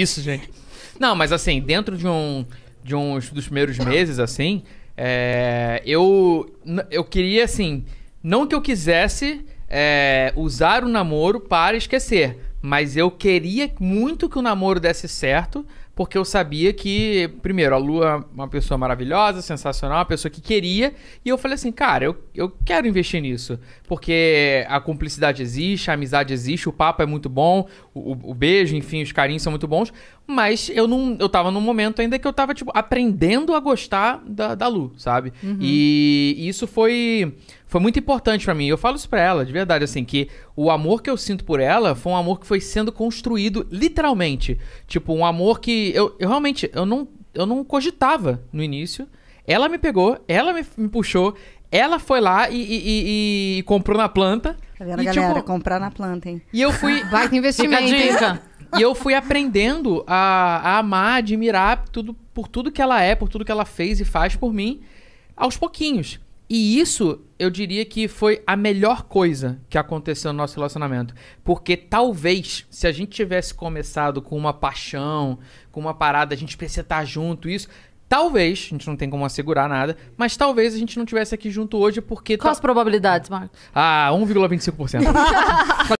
isso, gente. Não, mas assim, dentro de um de uns dos primeiros meses, assim, é, eu eu queria assim, não que eu quisesse é, usar o namoro para esquecer, mas eu queria muito que o namoro desse certo porque eu sabia que, primeiro, a Lu é uma pessoa maravilhosa, sensacional, uma pessoa que queria, e eu falei assim, cara, eu, eu quero investir nisso, porque a cumplicidade existe, a amizade existe, o papo é muito bom, o, o beijo, enfim, os carinhos são muito bons, mas eu não, eu tava num momento ainda que eu tava, tipo, aprendendo a gostar da, da Lu, sabe? Uhum. E, e isso foi foi muito importante para mim. Eu falo isso pra ela, de verdade, assim, que o amor que eu sinto por ela foi um amor que foi sendo construído literalmente. Tipo, um amor que eu, eu realmente eu não, eu não cogitava no início. Ela me pegou, ela me, me puxou, ela foi lá e, e, e, e comprou na planta. Tá vendo, e, galera? Tipo, comprar na planta, hein? E eu fui. Vai ter investimento. Dica. e eu fui aprendendo a, a amar, admirar tudo, por tudo que ela é, por tudo que ela fez e faz por mim, aos pouquinhos. E isso, eu diria que foi a melhor coisa que aconteceu no nosso relacionamento. Porque talvez, se a gente tivesse começado com uma paixão, com uma parada, a gente precisa estar tá junto, isso. Talvez, a gente não tem como assegurar nada, mas talvez a gente não tivesse aqui junto hoje porque. Quais ta... Tá as probabilidades, Marcos? Ah, 1,25%.